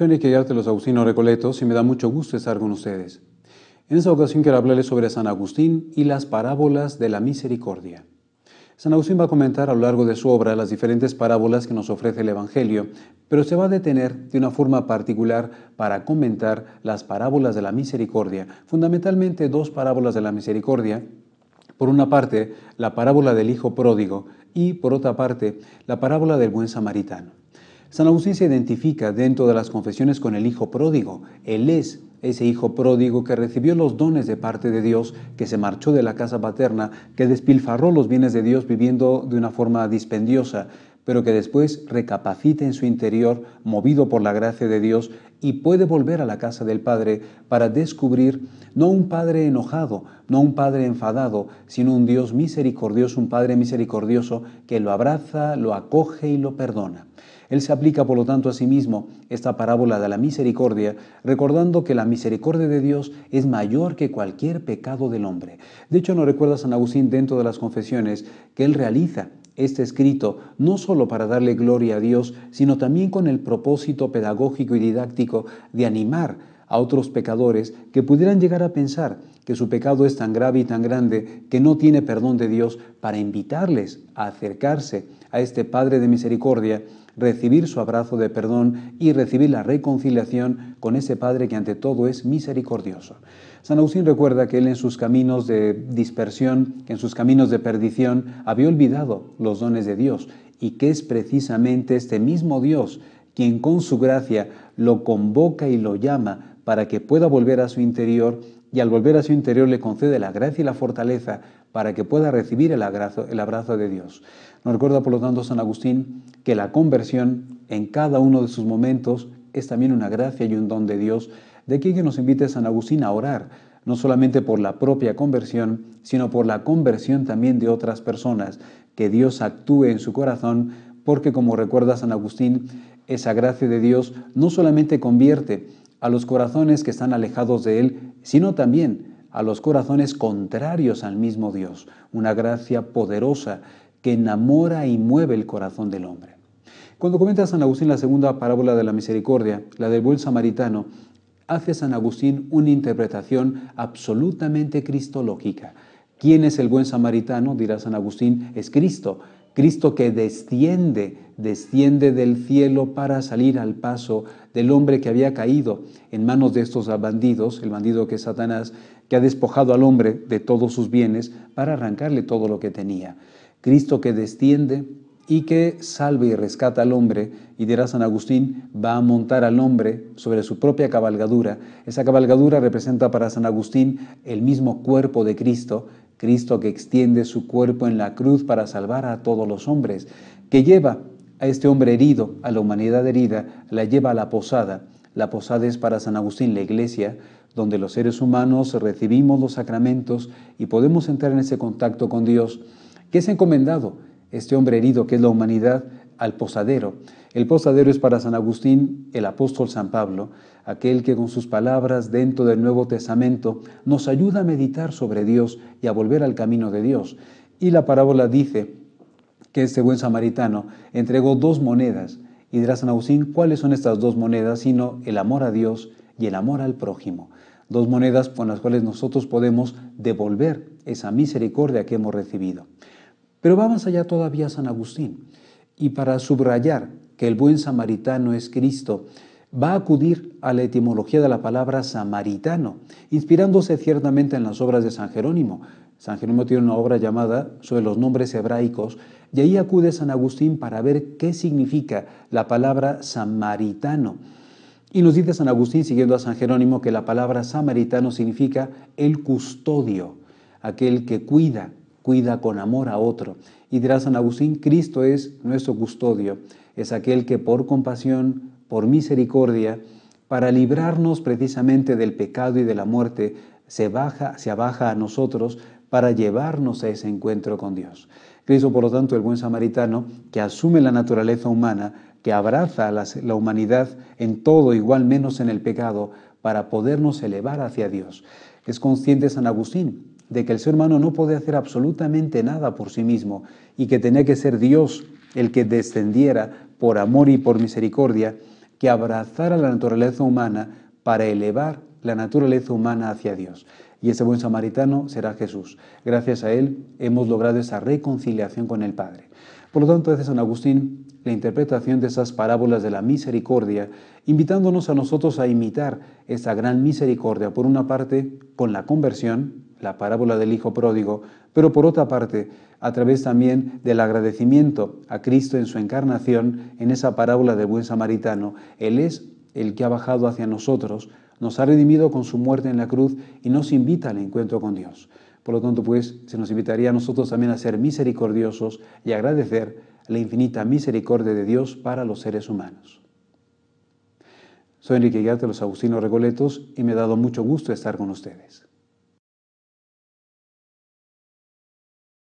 Soy Enrique de los Agustinos Recoletos y me da mucho gusto estar con ustedes. En esta ocasión quiero hablarles sobre San Agustín y las parábolas de la misericordia. San Agustín va a comentar a lo largo de su obra las diferentes parábolas que nos ofrece el Evangelio, pero se va a detener de una forma particular para comentar las parábolas de la misericordia, fundamentalmente dos parábolas de la misericordia. Por una parte, la parábola del Hijo Pródigo y por otra parte, la parábola del Buen Samaritano. San Agustín se identifica dentro de las confesiones con el Hijo Pródigo. Él es ese hijo pródigo que recibió los dones de parte de Dios, que se marchó de la casa paterna, que despilfarró los bienes de Dios viviendo de una forma dispendiosa, pero que después recapacita en su interior, movido por la gracia de Dios, y puede volver a la casa del Padre para descubrir no un Padre enojado, no un Padre enfadado, sino un Dios misericordioso, un Padre misericordioso que lo abraza, lo acoge y lo perdona. Él se aplica, por lo tanto, a sí mismo esta parábola de la misericordia, recordando que la misericordia de Dios es mayor que cualquier pecado del hombre. De hecho, nos recuerda San Agustín dentro de las confesiones que él realiza este escrito no solo para darle gloria a Dios, sino también con el propósito pedagógico y didáctico de animar a otros pecadores que pudieran llegar a pensar que su pecado es tan grave y tan grande que no tiene perdón de Dios para invitarles a acercarse a este Padre de Misericordia, recibir su abrazo de perdón y recibir la reconciliación con ese Padre que ante todo es misericordioso. San Agustín recuerda que él en sus caminos de dispersión, en sus caminos de perdición, había olvidado los dones de Dios y que es precisamente este mismo Dios quien con su gracia lo convoca y lo llama para que pueda volver a su interior y al volver a su interior le concede la gracia y la fortaleza para que pueda recibir el abrazo, el abrazo de Dios. Nos recuerda, por lo tanto, San Agustín que la conversión en cada uno de sus momentos es también una gracia y un don de Dios, de aquí que nos invite San Agustín a orar, no solamente por la propia conversión, sino por la conversión también de otras personas, que Dios actúe en su corazón, porque como recuerda San Agustín, esa gracia de Dios no solamente convierte, a los corazones que están alejados de Él, sino también a los corazones contrarios al mismo Dios, una gracia poderosa que enamora y mueve el corazón del hombre. Cuando comenta San Agustín la segunda parábola de la misericordia, la del buen samaritano, hace San Agustín una interpretación absolutamente cristológica. ¿Quién es el buen samaritano? dirá San Agustín, es Cristo, Cristo que desciende desciende del cielo para salir al paso del hombre que había caído en manos de estos bandidos, el bandido que es Satanás, que ha despojado al hombre de todos sus bienes para arrancarle todo lo que tenía. Cristo que desciende y que salva y rescata al hombre, y dirá San Agustín, va a montar al hombre sobre su propia cabalgadura. Esa cabalgadura representa para San Agustín el mismo cuerpo de Cristo, Cristo que extiende su cuerpo en la cruz para salvar a todos los hombres, que lleva a este hombre herido, a la humanidad herida, la lleva a la posada. La posada es para San Agustín la iglesia, donde los seres humanos recibimos los sacramentos y podemos entrar en ese contacto con Dios, ¿Qué es encomendado este hombre herido que es la humanidad al posadero. El posadero es para San Agustín el apóstol San Pablo, aquel que con sus palabras dentro del Nuevo Testamento nos ayuda a meditar sobre Dios y a volver al camino de Dios. Y la parábola dice, que este buen samaritano entregó dos monedas. Y dirá San Agustín, ¿cuáles son estas dos monedas? Sino el amor a Dios y el amor al prójimo. Dos monedas con las cuales nosotros podemos devolver esa misericordia que hemos recibido. Pero va más allá todavía San Agustín. Y para subrayar que el buen samaritano es Cristo, va a acudir a la etimología de la palabra samaritano, inspirándose ciertamente en las obras de San Jerónimo, San Jerónimo tiene una obra llamada sobre los nombres hebraicos y ahí acude San Agustín para ver qué significa la palabra samaritano. Y nos dice San Agustín, siguiendo a San Jerónimo, que la palabra samaritano significa el custodio, aquel que cuida, cuida con amor a otro. Y dirá San Agustín, Cristo es nuestro custodio, es aquel que por compasión, por misericordia, para librarnos precisamente del pecado y de la muerte, se baja, se abaja a nosotros para llevarnos a ese encuentro con Dios. Cristo, por lo tanto, el buen samaritano, que asume la naturaleza humana, que abraza a la, humanidad en todo, igual menos en el pecado, para podernos elevar hacia Dios. Es consciente San Agustín de que el ser humano no puede hacer absolutamente nada por sí mismo y que tenía que ser Dios el que descendiera por amor y por misericordia, que abrazara la naturaleza humana para elevar la naturaleza humana hacia Dios y ese buen samaritano será Jesús. Gracias a él hemos logrado esa reconciliación con el Padre. Por lo tanto, hace San Agustín la interpretación de esas parábolas de la misericordia, invitándonos a nosotros a imitar esa gran misericordia, por una parte con la conversión, la parábola del Hijo Pródigo, pero por otra parte, a través también del agradecimiento a Cristo en su encarnación, en esa parábola del buen samaritano, Él es el que ha bajado hacia nosotros, nos ha redimido con su muerte en la cruz y nos invita al encuentro con Dios. Por lo tanto, pues, se nos invitaría a nosotros también a ser misericordiosos y agradecer la infinita misericordia de Dios para los seres humanos. Soy Enrique Guiarte de los Agustinos Recoletos y me ha dado mucho gusto estar con ustedes.